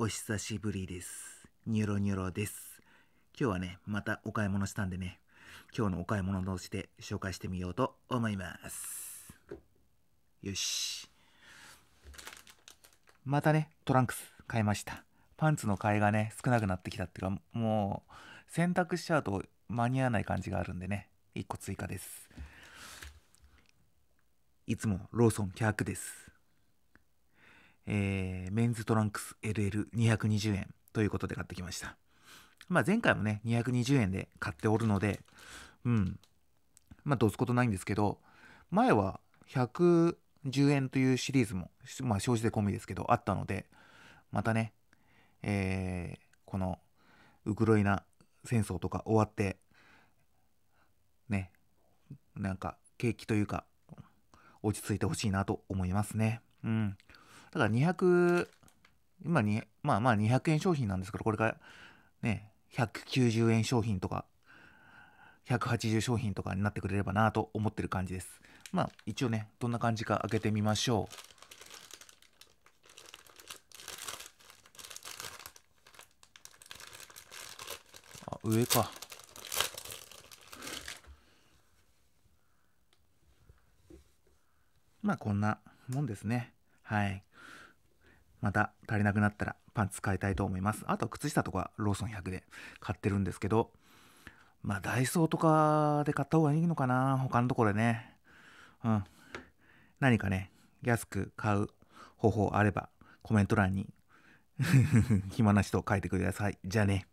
お久しぶりです。ニュロニュロです。今日はね、またお買い物したんでね、今日のお買い物として紹介してみようと思います。よし。またね、トランクス買いました。パンツの買いがね、少なくなってきたっていうか、もう、洗濯しちゃうと間に合わない感じがあるんでね、1個追加です。いつもローソン100です。えー、メンズトランクス LL220 円ということで買ってきました。まあ、前回もね、220円で買っておるので、うん。まあ、どすことないんですけど、前は110円というシリーズも、まあ、正直で込みですけど、あったので、またね、えー、この、ウクライナ戦争とか終わって、ね、なんか、景気というか、落ち着いてほしいなと思いますね。うん。だから200、今に、まあまあ200円商品なんですけど、これからね、190円商品とか、180商品とかになってくれればなと思ってる感じです。まあ一応ね、どんな感じか開けてみましょう。上かまあこんなもんですねはいまた足りなくなったらパンツ買いたいと思います。あとは靴下とかローソン100で買ってるんですけど、まあダイソーとかで買った方がいいのかな。他のところでね。うん。何かね、安く買う方法あればコメント欄に 暇な人を書いてください。じゃあね。